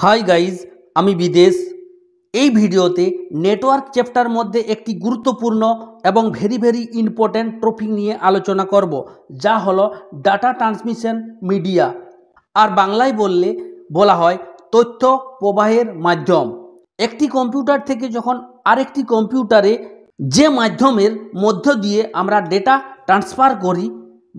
hi guys আমি বিদেশ এই ভিডিওতে নেটওয়ার্ক চ্যাপ্টার মধ্যে একটি গুরুত্বপূর্ণ এবং ভেরি ভেরি ইম্পর্ট্যান্ট টপিক নিয়ে আলোচনা করব যা হল ডাটা ট্রান্সমিশন মিডিয়া আর বাংলায় বললে বলা হয় তথ্য প্রবাহের মাধ্যম একটি কম্পিউটার থেকে যখন আরেকটি কম্পিউটারে যে মাধ্যমের মধ্য দিয়ে আমরা ডেটা ট্রান্সফার করি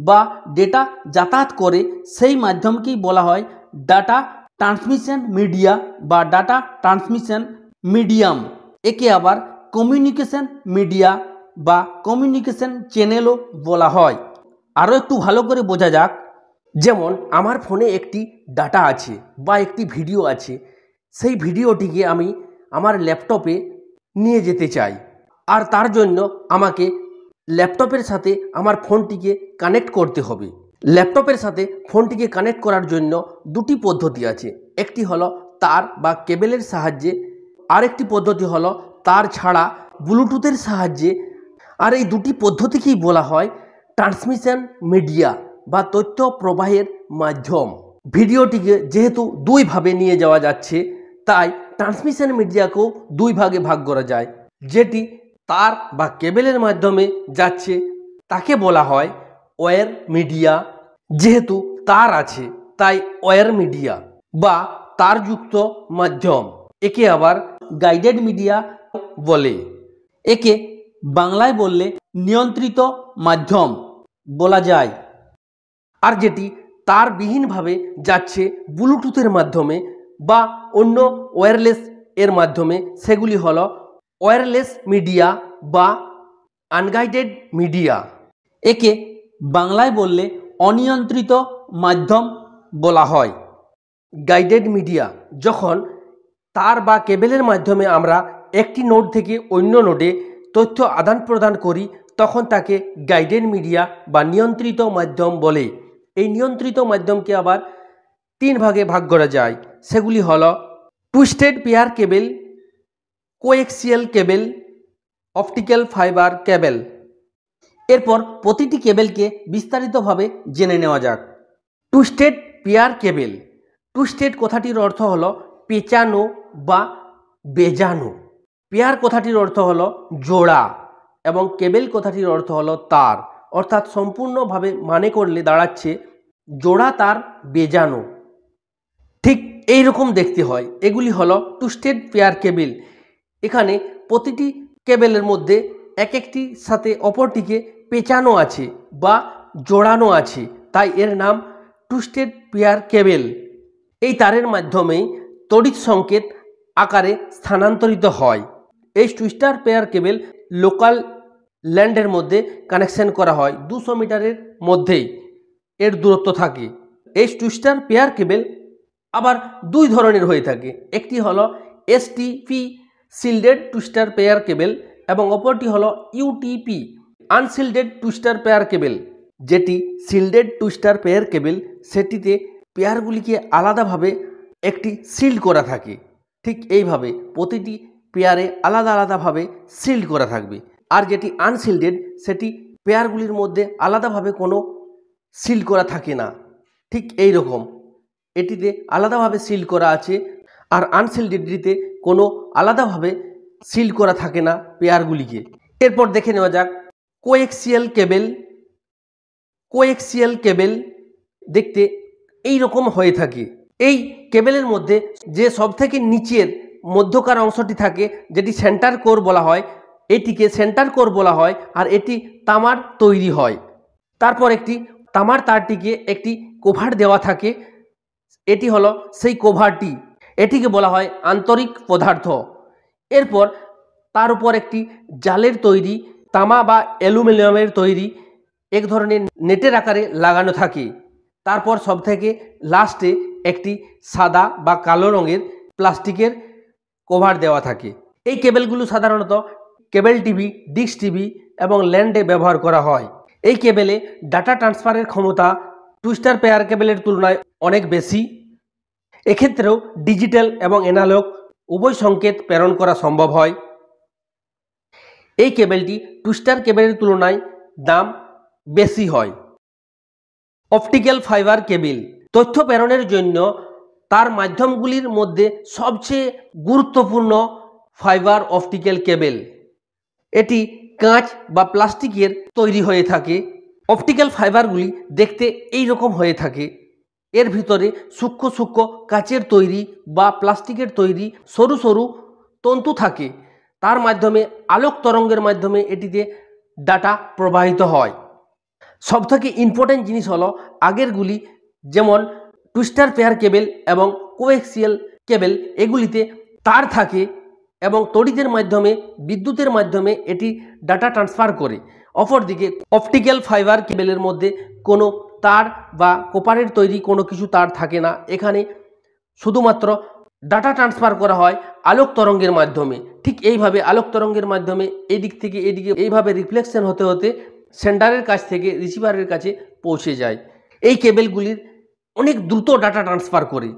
বা ডেটা যাতায়াত করে সেই মাধ্যমকেই বলা হয় ডাটা ট্রান্সমিশন মিডিয়া বা ডাটা ট্রান্সমিশন মিডিয়াম একে আবার কমিউনিকেশন মিডিয়া বা কমিউনিকেশন চ্যানেলও বলা হয় আরও একটু ভালো করে বোঝা যাক যেমন আমার ফোনে একটি ডাটা আছে বা একটি ভিডিও আছে সেই ভিডিওটিকে আমি আমার ল্যাপটপে নিয়ে যেতে চাই আর তার জন্য আমাকে ল্যাপটপের সাথে আমার ফোনটিকে কানেক্ট করতে হবে ল্যাপটপের সাথে ফোনটিকে কানেক্ট করার জন্য দুটি পদ্ধতি আছে একটি হলো তার বা কেবেলের সাহায্যে আরেকটি পদ্ধতি হলো তার ছাড়া ব্লুটুথের সাহায্যে আর এই দুটি পদ্ধতিকেই বলা হয় ট্রান্সমিশন মিডিয়া বা তথ্য প্রবাহের মাধ্যম ভিডিওটিকে যেহেতু দুইভাবে নিয়ে যাওয়া যাচ্ছে তাই ট্রান্সমিশন মিডিয়াকেও দুই ভাগে ভাগ করা যায় যেটি তার বা কেবেলের মাধ্যমে যাচ্ছে তাকে বলা হয় ওয়ার মিডিয়া যেহেতু তার আছে তাই ওয়ার মিডিয়া বা তারযুক্ত মাধ্যম একে আবার গাইডেড মিডিয়া বলে একে বাংলায় বললে নিয়ন্ত্রিত মাধ্যম বলা যায় আর যেটি তার বিহীনভাবে যাচ্ছে ব্লুটুথের মাধ্যমে বা অন্য ওয়্যারলেস এর মাধ্যমে সেগুলি হল ওয়্যারলেস মিডিয়া বা আনগাইডেড মিডিয়া একে বাংলায় বললে অনিয়ন্ত্রিত মাধ্যম বলা হয় গাইডেড মিডিয়া যখন তার বা কেবেলের মাধ্যমে আমরা একটি নোট থেকে অন্য নোটে তথ্য আদান প্রদান করি তখন তাকে গাইডেড মিডিয়া বা নিয়ন্ত্রিত মাধ্যম বলে এই নিয়ন্ত্রিত মাধ্যমকে আবার তিন ভাগে ভাগ করা যায় সেগুলি হল twisted pair cable coaxial cable optical fibre cable এরপর প্রতিটি কেবেলকে বিস্তারিতভাবে জেনে নেওয়া যাক twisted pair cable twisted কথাটির অর্থ হলো পেঁচানো বা বেজানো পেয়ার কথাটির অর্থ হলো জোড়া এবং কেবেল কথাটির অর্থ হলো তার অর্থাৎ সম্পূর্ণভাবে মানে করলে দাঁড়াচ্ছে জোড়া তার বেজানো ঠিক এই রকম দেখতে হয় এগুলি হলো টু স্টেট পেয়ার কেবেল এখানে প্রতিটি কেবেলের মধ্যে এক একটি সাথে অপরটিকে পেঁচানো আছে বা জোড়ানো আছে তাই এর নাম টুস্টেড পেয়ার কেবেল এই তারের মাধ্যমে তড়িৎ সংকেত আকারে স্থানান্তরিত হয় এই টুইস্টার পেয়ার কেবেল লোকাল ল্যান্ডের মধ্যে কানেকশন করা হয় দুশো মিটারের মধ্যেই এর দূরত্ব থাকে এই টুইস্টার পেয়ার কেবেল আবার দুই ধরনের হয়ে থাকে একটি হলো STP shielded twisted pair cable এবং অপরটি হলো UTP unshielded twisted pair cable যেটি shielded twisted pair cable সেটিতে পেয়ারগুলিকে আলাদাভাবে একটি সিল্ড করা থাকে ঠিক এইভাবে প্রতিটি পেয়ারে আলাদা আলাদাভাবে সিল্ড করা থাকবে আর যেটি আনসিল্ডেড সেটি পেয়ারগুলির মধ্যে আলাদাভাবে কোনো সিল্ড করা থাকে না ঠিক এই রকম এটিতে আলাদাভাবে সিল করা আছে আর আনসিল্ডেডটিতে কোনো আলাদাভাবে সিল করা থাকে না পেয়ারগুলিকে এরপর দেখে নেওয়া যাক কোয়েক্সিয়াল কেবেল কোয়েক্সিয়াল কেবেল দেখতে এই রকম হয়ে থাকে এই কেবেলের মধ্যে যে সবথেকে নিচের মধ্যকার অংশটি থাকে যেটি সেন্টার কোর বলা হয় এটিকে সেন্টার কোর বলা হয় আর এটি তামার তৈরি হয় তারপর একটি তামার তারটিকে একটি কোভার দেওয়া থাকে এটি হলো সেই কোভারটি এটিকে বলা হয় আন্তরিক পদার্থ এরপর তার উপর একটি জালের তৈরি তামা বা অ্যালুমিনিয়ামের তৈরি এক ধরনের নেটের আকারে লাগানো থাকে তারপর সবথেকে লাস্টে একটি সাদা বা কালো রঙের প্লাস্টিকের কভার দেওয়া থাকে এই কেবেলগুলো সাধারণত কেবেল টিভি ডিস্ক টিভি এবং ল্যান্ডে ব্যবহার করা হয় এই কেবেলে ডাটা ট্রান্সফারের ক্ষমতা টুইস্টার পেয়ার কেবেলের তুলনায় অনেক বেশি এক্ষেত্রেও ডিজিটাল এবং এনালগ উভয় সংকেত প্রেরণ করা সম্ভব হয় এই কেবেলটি টুস্টার কেবেলের তুলনায় দাম বেশি হয় অপটিক্যাল ফাইবার কেবিল তথ্য প্রেরণের জন্য তার মাধ্যমগুলির মধ্যে সবচেয়ে গুরুত্বপূর্ণ ফাইবার অপটিক্যাল কেবেল এটি কাঁচ বা প্লাস্টিকের তৈরি হয়ে থাকে অপটিক্যাল ফাইবারগুলি দেখতে এই রকম হয়ে থাকে এর ভিতরে সূক্ষ্ম সূক্ষ্ম কাঁচের তৈরি বা প্লাস্টিকের তৈরি সরু সরু তন্তু থাকে তার মাধ্যমে আলোক তরঙ্গের মাধ্যমে এটিতে ডাটা প্রবাহিত হয় সবথেকে ইম্পর্টেন্ট জিনিস হলো আগেরগুলি যেমন টুইস্টার পেয়ার কেবেল এবং কোএক্সিয়াল কেবেল এগুলিতে তার থাকে এবং তড়িতের মাধ্যমে বিদ্যুতের মাধ্যমে এটি ডাটা ট্রান্সফার করে অপরদিকে অপটিক্যাল ফাইবার কেবেলের মধ্যে কোনো তার বা কোপারের তৈরি কোনো কিছু তার থাকে না এখানে শুধুমাত্র ডাটা ট্রান্সফার করা হয় আলোক তরঙ্গের মাধ্যমে ঠিক এইভাবে আলোক তরঙ্গের মাধ্যমে এদিক থেকে এদিকে এইভাবে রিফ্লেকশন হতে হতে সেন্ডারের কাছ থেকে রিসিভারের কাছে পৌঁছে যায় এই কেবেলগুলির অনেক দ্রুত ডাটা ট্রান্সফার করে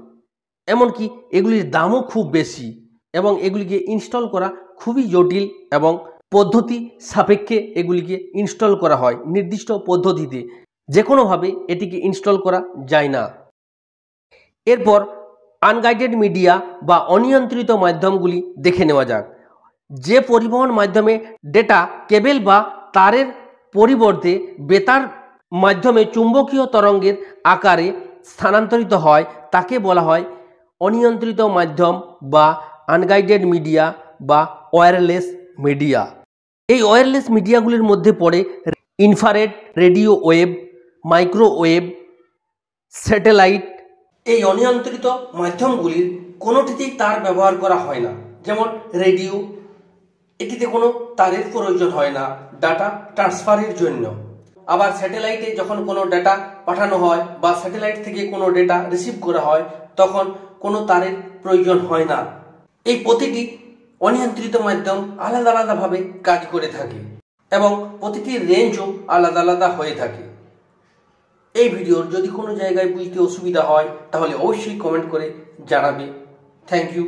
এমনকি এগুলির দামও খুব বেশি এবং এগুলিকে ইনস্টল করা খুবই জটিল এবং পদ্ধতি সাপেক্ষে এগুলিকে ইনস্টল করা হয় নির্দিষ্ট পদ্ধতিতে যে কোনোভাবে এটিকে ইনস্টল করা যায় না এরপর আনগাইডেড মিডিয়া বা অনিয়ন্ত্রিত মাধ্যমগুলি দেখে নেওয়া যাক যে পরিবহন মাধ্যমে ডেটা কেবেল বা তারের পরিবর্তে বেতার মাধ্যমে চুম্বকীয় তরঙ্গের আকারে স্থানান্তরিত হয় তাকে বলা হয় অনিয়ন্ত্রিত মাধ্যম বা আনগাইডেড মিডিয়া বা ওয়্যারলেস মিডিয়া এই ওয়্যারলেস মিডিয়াগুলির মধ্যে পড়ে infrared radio wave microwave satellite এই অনিয়ন্ত্রিত মাধ্যমগুলির কোনোটিতেই তার ব্যবহার করা হয় না যেমন রেডিও এটিতে কোনো তারের প্রয়োজন হয় না ডাটা ট্রান্সফারের জন্য আবার স্যাটেলাইটে যখন কোনো ডেটা পাঠানো হয় বা স্যাটেলাইট থেকে কোনো ডেটা রিসিভ করা হয় তখন কোনো তারের প্রয়োজন হয় না এই প্রতিটি অনিয়ন্ত্রিত মাধ্যম আলাদা আলাদাভাবে কাজ করে থাকে এবং প্রতিটি রেঞ্জও আলাদা আলাদা হয়ে থাকে এই ভিডিওর যদি কোনো জায়গায় বুঝতে অসুবিধা হয় তাহলে অবশ্যই কমেন্ট করে জানাবে থ্যাংক ইউ